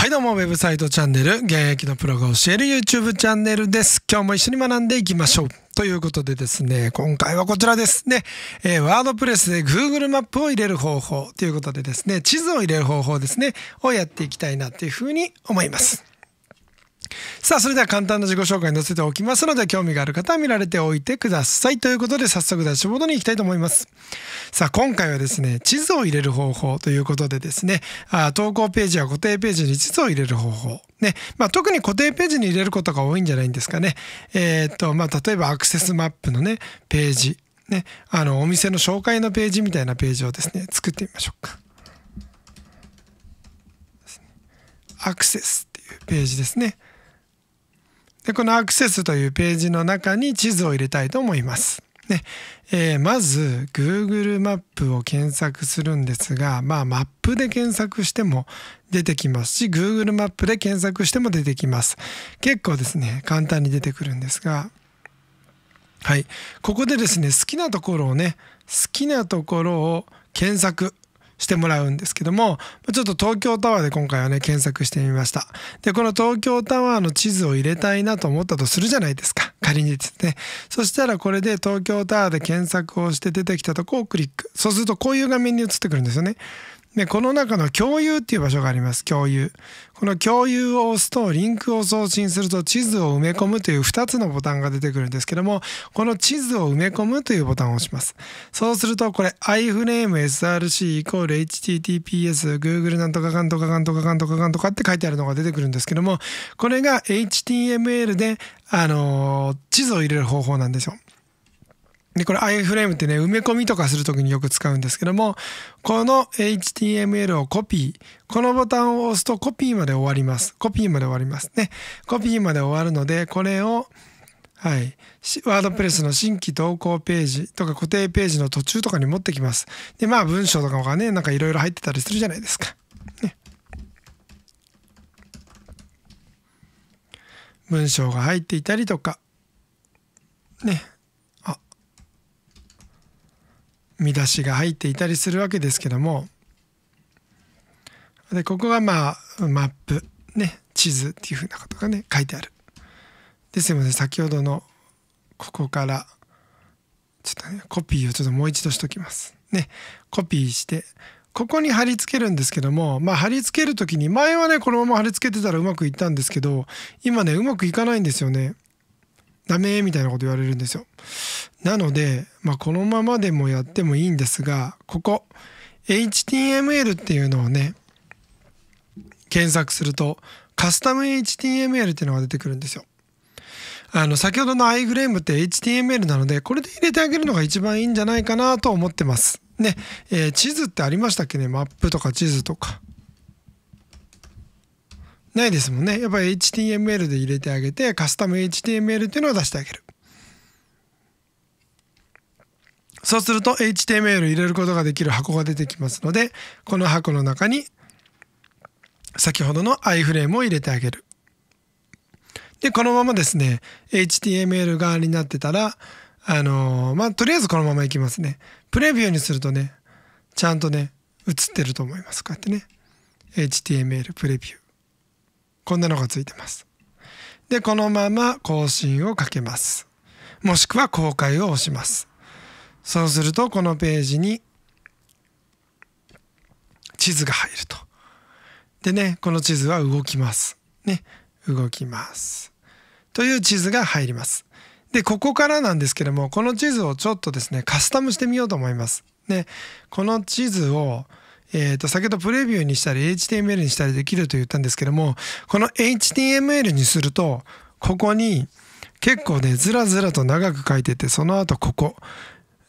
はいどうも、ウェブサイトチャンネル、現役のプロが教える YouTube チャンネルです。今日も一緒に学んでいきましょう。ということでですね、今回はこちらですね。えー、ワードプレスで Google マップを入れる方法ということでですね、地図を入れる方法ですね、をやっていきたいなっていうふうに思います。さあそれでは簡単な自己紹介に載せておきますので興味がある方は見られておいてくださいということで早速ダッシュボードに行きたいと思いますさあ今回はですね地図を入れる方法ということでですねあ投稿ページや固定ページに地図を入れる方法ねまあ、特に固定ページに入れることが多いんじゃないんですかね。えー、っとまあ、例えばアクセスマップのねページ、ね、あのお店の紹介のページみたいなページをですね作ってみましょうか。アクセスっていうページですね。でこのアクセスというページの中に地図を入れたいと思います。ねえー、まず Google マップを検索するんですが、まあ、マップで検索しても出てきますし Google マップで検索しても出てきます結構ですね簡単に出てくるんですがはいここでですね好きなところをね好きなところを検索してもらうんですけどもちょっと東京タワーで今回はね検索してみましたでこの東京タワーの地図を入れたいなと思ったとするじゃないですか仮にですねそしたらこれで東京タワーで検索をして出てきたとこをクリックそうするとこういう画面に映ってくるんですよねでこの中の共有っていう場所があります共有この共有を押すとリンクを送信すると地図を埋め込むという2つのボタンが出てくるんですけどもこの地図を埋め込むというボタンを押しますそうするとこれ iframesrc イコール https google なんとかかんとかかんとかかんとかかんとかって書いてあるのが出てくるんですけどもこれが html であの地図を入れる方法なんですよでこれ iframe ってね埋め込みとかする時によく使うんですけどもこの HTML をコピーこのボタンを押すとコピーまで終わりますコピーまで終わりますねコピーまで終わるのでこれをはい、ワードプレスの新規投稿ページとか固定ページの途中とかに持ってきます。でまあ文章とかがねなんかいろいろ入ってたりするじゃないですか。ね、文章が入っていたりとかね見出しが入っていたりするわけですけどもでここがまあマップね地図っていうふうなことがね書いてある。ですので先ほどのここからちょっとねコピーをちょっともう一度しときます。ねコピーしてここに貼り付けるんですけどもまあ貼り付ける時に前はねこのまま貼り付けてたらうまくいったんですけど今ねうまくいかないんですよね。ダメみたいなこと言われるんですよ。なので、まあ、このままでもやってもいいんですが、ここ、HTML っていうのをね、検索すると、カスタム HTML っていうのが出てくるんですよ。あの、先ほどの iFrame って HTML なので、これで入れてあげるのが一番いいんじゃないかなと思ってます。ね、えー、地図ってありましたっけねマップとか地図とか。ないですもんねやっぱり HTML で入れてあげてカスタム HTML っていうのを出してあげるそうすると HTML 入れることができる箱が出てきますのでこの箱の中に先ほどの iFrame を入れてあげるでこのままですね HTML 側になってたらあのー、まあとりあえずこのままいきますねプレビューにするとねちゃんとね映ってると思いますこうやってね HTML プレビューこんなのがついてます。で、このまま更新をかけます。もしくは公開を押します。そうすると、このページに地図が入ると。でね、この地図は動きます。ね、動きます。という地図が入ります。で、ここからなんですけども、この地図をちょっとですね、カスタムしてみようと思います。ね、この地図をえっ、ー、と、先ほどプレビューにしたり HTML にしたりできると言ったんですけども、この HTML にすると、ここに結構ね、ずらずらと長く書いてて、その後ここ、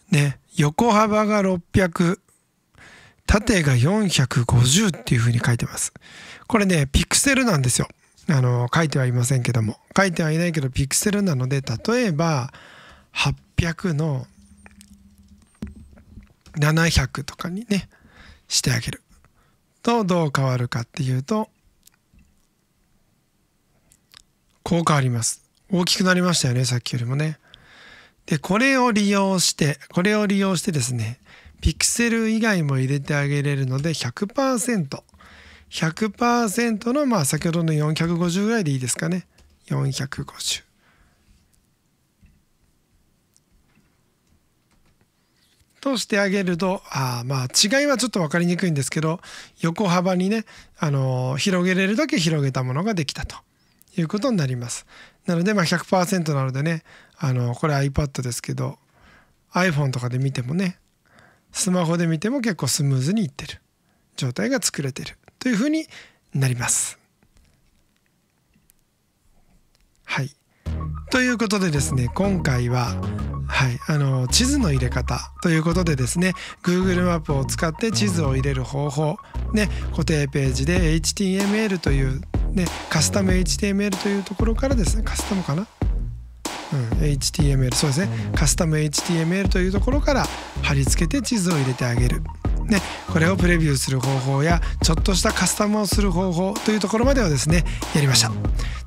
ね、横幅が600、縦が450っていう風に書いてます。これね、ピクセルなんですよ。あの、書いてはいませんけども。書いてはいないけど、ピクセルなので、例えば、800の700とかにね、してあげるとどう変わるかっていうとこう変わります大きくなりましたよねさっきよりもねでこれを利用してこれを利用してですねピクセル以外も入れてあげれるので 100%100% 100のまあ先ほどの450ぐらいでいいですかね450通してあげるとあまあ違いはちょっと分かりにくいんですけど横幅にね、あのー、広げれるだけ広げたものができたということになります。なのでまあ100%なのでね、あのー、これ iPad ですけど iPhone とかで見てもねスマホで見ても結構スムーズにいってる状態が作れてるというふうになります。はいということでですね今回ははい、あの地図の入れ方ということでですね Google マップを使って地図を入れる方法、ね、固定ページで HTML という、ね、カスタム HTML というところからですねカスタムかな、うん、HTML そうですねカスタム HTML というところから貼り付けて地図を入れてあげる。ね、これをプレビューする方法やちょっとしたカスタムをする方法というところまではですねやりました。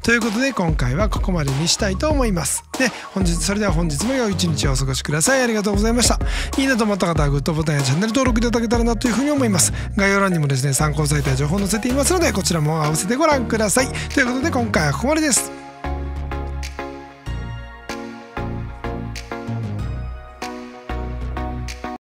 ということで今回はここまでにしたいと思いますで本日それでは本日も良い一日をお過ごしくださいありがとうございましたいいなと思った方はグッドボタンやチャンネル登録いただけたらなというふうに思います概要欄にもですね参考サイトや情報載せていますのでこちらも合わせてご覧くださいということで今回はここまでです